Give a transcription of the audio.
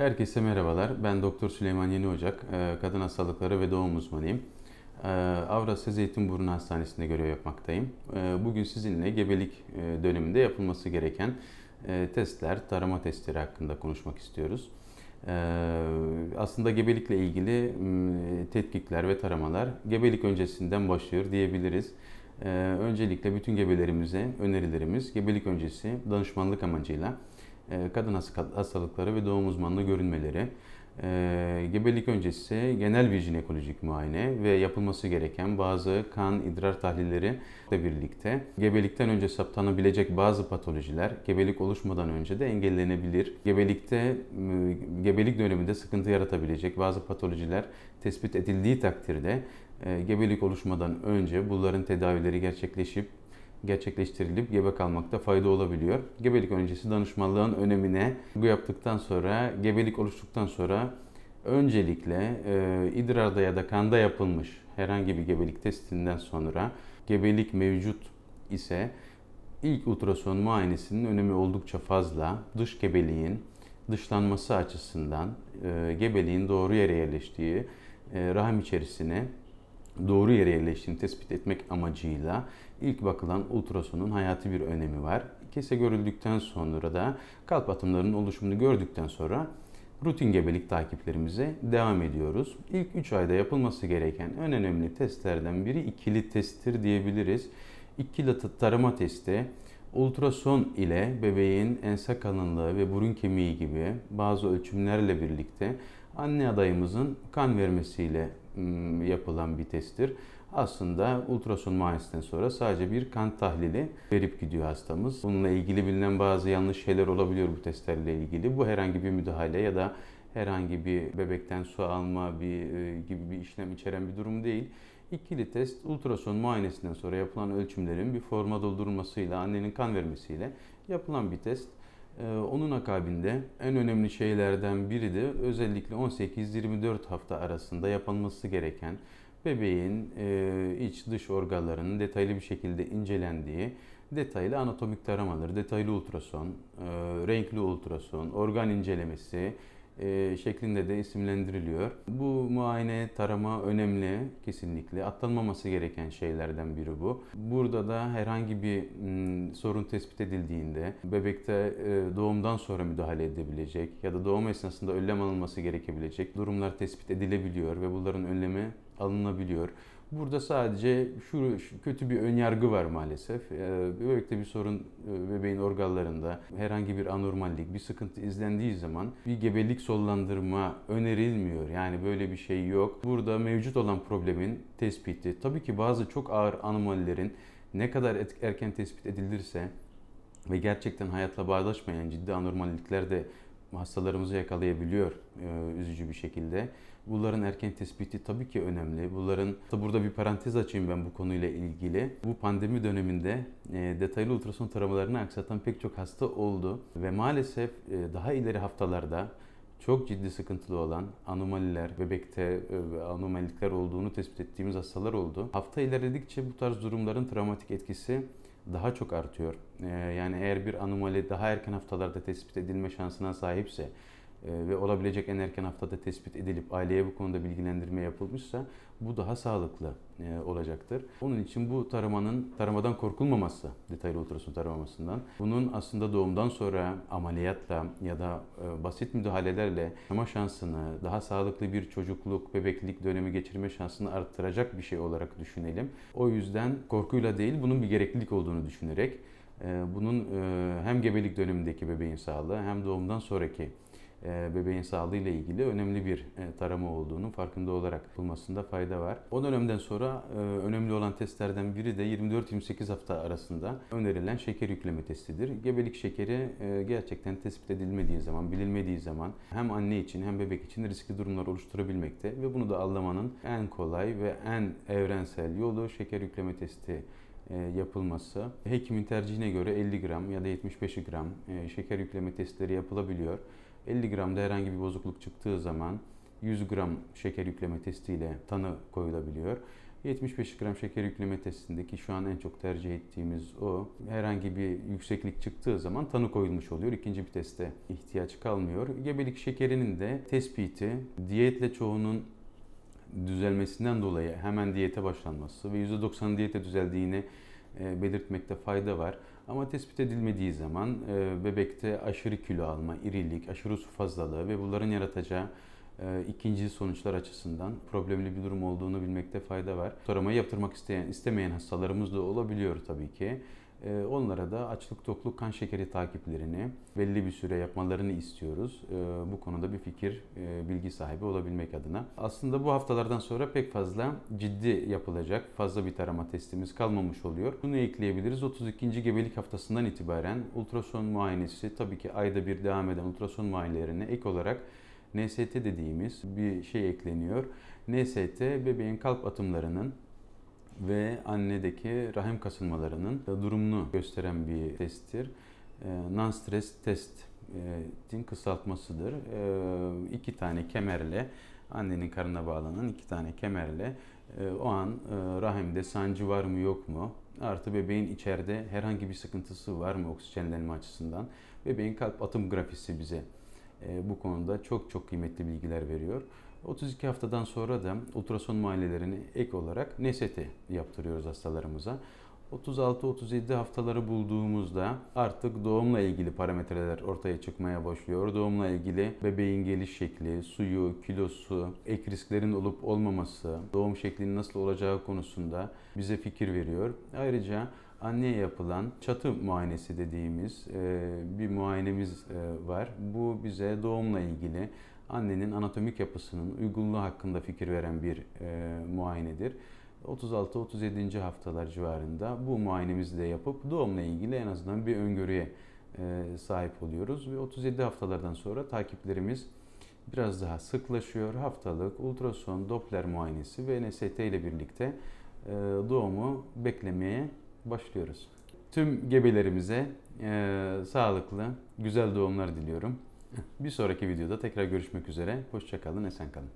Herkese merhabalar. Ben Doktor Süleyman Yeni Ocak. E, kadın hastalıkları ve doğum uzmanıyım. E, Avrasya Zeytinburnu Hastanesi'nde görev yapmaktayım. E, bugün sizinle gebelik döneminde yapılması gereken testler, tarama testleri hakkında konuşmak istiyoruz. Aslında gebelikle ilgili tetkikler ve taramalar gebelik öncesinden başlıyor diyebiliriz. Öncelikle bütün gebelerimize önerilerimiz gebelik öncesi danışmanlık amacıyla e, kadın hastalıkları ve doğum uzmanlığı görünmeleri, e, gebelik öncesi genel bir jinekolojik muayene ve yapılması gereken bazı kan, idrar tahlilleri de birlikte gebelikten önce saptanabilecek bazı patolojiler gebelik oluşmadan önce de engellenebilir. Gebelikte gebelik döneminde sıkıntı yaratabilecek bazı patolojiler tespit edildiği takdirde e, gebelik oluşmadan önce bunların tedavileri gerçekleşip gerçekleştirilip gebe kalmakta fayda olabiliyor. Gebelik öncesi danışmanlığın önemine bu yaptıktan sonra, gebelik oluştuktan sonra öncelikle e, idrarda ya da kanda yapılmış herhangi bir gebelik testinden sonra gebelik mevcut ise ilk ultrason muayenesinin önemi oldukça fazla. Dış gebeliğin dışlanması açısından e, gebeliğin doğru yere yerleştiği e, rahim içerisine doğru yere yerleştiğini tespit etmek amacıyla ilk bakılan ultrasonun hayati bir önemi var. Kese görüldükten sonra da kalp atımlarının oluşumunu gördükten sonra rutin gebelik takiplerimize devam ediyoruz. İlk 3 ayda yapılması gereken en önemli testlerden biri ikili testtir diyebiliriz. İkili tarama testi ultrason ile bebeğin ense kalınlığı ve burun kemiği gibi bazı ölçümlerle birlikte anne adayımızın kan vermesiyle yapılan bir testtir. Aslında ultrason muayenesinden sonra sadece bir kan tahlili verip gidiyor hastamız. Bununla ilgili bilinen bazı yanlış şeyler olabiliyor bu testlerle ilgili. Bu herhangi bir müdahale ya da herhangi bir bebekten su alma bir, e, gibi bir işlem içeren bir durum değil. İkili test ultrason muayenesinden sonra yapılan ölçümlerin bir forma doldurulmasıyla, annenin kan vermesiyle yapılan bir test. Ee, onun akabinde en önemli şeylerden biri de özellikle 18-24 hafta arasında yapılması gereken bebeğin e, iç dış organlarının detaylı bir şekilde incelendiği detaylı anatomik taramaları, detaylı ultrason, e, renkli ultrason, organ incelemesi, e, şeklinde de isimlendiriliyor. Bu muayene, tarama önemli kesinlikle. Atlanmaması gereken şeylerden biri bu. Burada da herhangi bir sorun tespit edildiğinde bebekte e, doğumdan sonra müdahale edebilecek ya da doğum esnasında önlem alınması gerekebilecek durumlar tespit edilebiliyor ve bunların önlemi alınabiliyor. Burada sadece şu, şu kötü bir önyargı var maalesef. Ee, Böbrekte bir sorun e, bebeğin organlarında herhangi bir anormallik, bir sıkıntı izlendiği zaman bir gebelik sollandırma önerilmiyor. Yani böyle bir şey yok. Burada mevcut olan problemin tespiti. Tabii ki bazı çok ağır anomalilerin ne kadar erken tespit edilirse ve gerçekten hayatla bağdaşmayan ciddi anormallikler de hastalarımızı yakalayabiliyor e, üzücü bir şekilde. Bunların erken tespiti tabii ki önemli. Bunların burada bir parantez açayım ben bu konuyla ilgili. Bu pandemi döneminde e, detaylı ultrason taramalarını aksatan pek çok hasta oldu ve maalesef e, daha ileri haftalarda çok ciddi sıkıntılı olan anomaliler, bebekte anomalilikler olduğunu tespit ettiğimiz hastalar oldu. Hafta ilerledikçe bu tarz durumların travmatik etkisi daha çok artıyor. Ee, yani eğer bir anomali daha erken haftalarda tespit edilme şansına sahipse ee, ve olabilecek en erken haftada tespit edilip aileye bu konuda bilgilendirme yapılmışsa bu daha sağlıklı e, olacaktır. Onun için bu taramanın taramadan korkulmaması, detaylı ultrason taramasından, bunun aslında doğumdan sonra ameliyatla ya da e, basit müdahalelerle yaşama şansını, daha sağlıklı bir çocukluk, bebeklik dönemi geçirme şansını arttıracak bir şey olarak düşünelim. O yüzden korkuyla değil, bunun bir gereklilik olduğunu düşünerek e, bunun hem gebelik dönemindeki bebeğin sağlığı hem doğumdan sonraki e, bebeğin sağlığı ile ilgili önemli bir e, tarama olduğunu farkında olarak bulmasında fayda var. O dönemden sonra e, önemli olan testlerden biri de 24-28 hafta arasında önerilen şeker yükleme testidir. Gebelik şekeri gerçekten tespit edilmediği zaman, bilinmediği zaman hem anne için hem bebek için riskli durumlar oluşturabilmekte ve bunu da anlamanın en kolay ve en evrensel yolu şeker yükleme testi yapılması. Hekimin tercihine göre 50 gram ya da 75 gram şeker yükleme testleri yapılabiliyor. 50 gramda herhangi bir bozukluk çıktığı zaman 100 gram şeker yükleme testiyle tanı koyulabiliyor. 75 gram şeker yükleme testindeki şu an en çok tercih ettiğimiz o. Herhangi bir yükseklik çıktığı zaman tanı koyulmuş oluyor. İkinci bir teste ihtiyaç kalmıyor. Gebelik şekerinin de tespiti diyetle çoğunun düzelmesinden dolayı hemen diyete başlanması ve %90 diyete düzeldiğini e, belirtmekte fayda var. Ama tespit edilmediği zaman e, bebekte aşırı kilo alma, irilik, aşırı su fazlalığı ve bunların yaratacağı e, ikinci sonuçlar açısından problemli bir durum olduğunu bilmekte fayda var. Taramayı yaptırmak isteyen, istemeyen hastalarımız da olabiliyor tabii ki. Ee, onlara da açlık tokluk kan şekeri takiplerini belli bir süre yapmalarını istiyoruz. Ee, bu konuda bir fikir, e, bilgi sahibi olabilmek adına. Aslında bu haftalardan sonra pek fazla ciddi yapılacak fazla bir tarama testimiz kalmamış oluyor. Bunu ekleyebiliriz. 32. gebelik haftasından itibaren ultrason muayenesi tabii ki ayda bir devam eden ultrason muayenelerine ek olarak NST dediğimiz bir şey ekleniyor. NST bebeğin kalp atımlarının ve annedeki rahim kasılmalarının durumunu gösteren bir testtir. Ee, non Stress testin e, kısaltmasıdır. Ee, iki tane kemerle annenin karnına bağlanan iki tane kemerle e, o an e, rahimde sancı var mı yok mu artı bebeğin içeride herhangi bir sıkıntısı var mı oksijenlenme açısından bebeğin kalp atım grafisi bize bu konuda çok çok kıymetli bilgiler veriyor. 32 haftadan sonra da ultrason muayenelerini ek olarak NST yaptırıyoruz hastalarımıza. 36-37 haftaları bulduğumuzda artık doğumla ilgili parametreler ortaya çıkmaya başlıyor. Doğumla ilgili bebeğin geliş şekli, suyu, kilosu, ek risklerin olup olmaması, doğum şeklinin nasıl olacağı konusunda bize fikir veriyor. Ayrıca anneye yapılan çatı muayenesi dediğimiz bir muayenemiz var. Bu bize doğumla ilgili annenin anatomik yapısının uygunluğu hakkında fikir veren bir e, muayenedir. 36-37. haftalar civarında bu muayenemizi de yapıp doğumla ilgili en azından bir öngörüye e, sahip oluyoruz. Ve 37 haftalardan sonra takiplerimiz biraz daha sıklaşıyor. Haftalık ultrason, doppler muayenesi ve NST ile birlikte e, doğumu beklemeye başlıyoruz. Tüm gebelerimize e, sağlıklı, güzel doğumlar diliyorum. Bir sonraki videoda tekrar görüşmek üzere. Hoşçakalın, esen kalın.